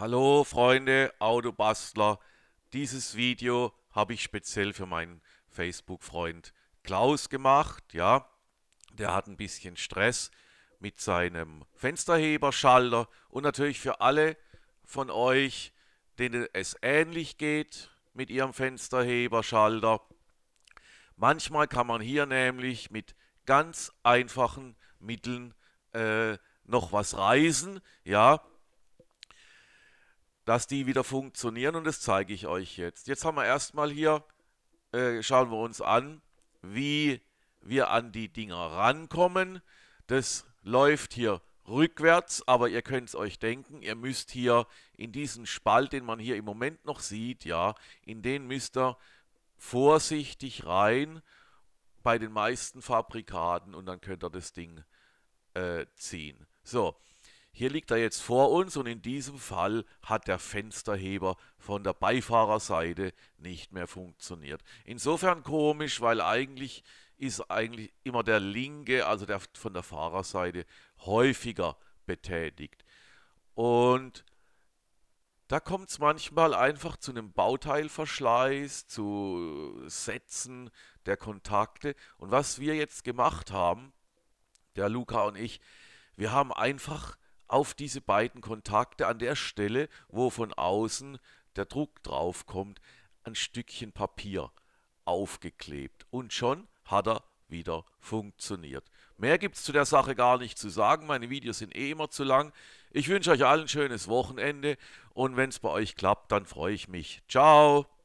Hallo Freunde, Autobastler. Dieses Video habe ich speziell für meinen Facebook-Freund Klaus gemacht. Ja, der hat ein bisschen Stress mit seinem Fensterheberschalter und natürlich für alle von euch, denen es ähnlich geht mit ihrem Fensterheberschalter. Manchmal kann man hier nämlich mit ganz einfachen Mitteln äh, noch was reißen. Ja, dass die wieder funktionieren und das zeige ich euch jetzt. Jetzt haben wir erstmal hier, äh, schauen wir uns an, wie wir an die Dinger rankommen. Das läuft hier rückwärts, aber ihr könnt es euch denken, ihr müsst hier in diesen Spalt, den man hier im Moment noch sieht, ja, in den müsst ihr vorsichtig rein bei den meisten Fabrikaten und dann könnt ihr das Ding äh, ziehen. So, hier liegt er jetzt vor uns und in diesem Fall hat der Fensterheber von der Beifahrerseite nicht mehr funktioniert. Insofern komisch, weil eigentlich ist eigentlich immer der linke, also der von der Fahrerseite, häufiger betätigt. Und da kommt es manchmal einfach zu einem Bauteilverschleiß, zu Sätzen der Kontakte. Und was wir jetzt gemacht haben, der Luca und ich, wir haben einfach auf diese beiden Kontakte an der Stelle, wo von außen der Druck drauf kommt, ein Stückchen Papier aufgeklebt. Und schon hat er wieder funktioniert. Mehr gibt es zu der Sache gar nicht zu sagen. Meine Videos sind eh immer zu lang. Ich wünsche euch allen ein schönes Wochenende und wenn es bei euch klappt, dann freue ich mich. Ciao!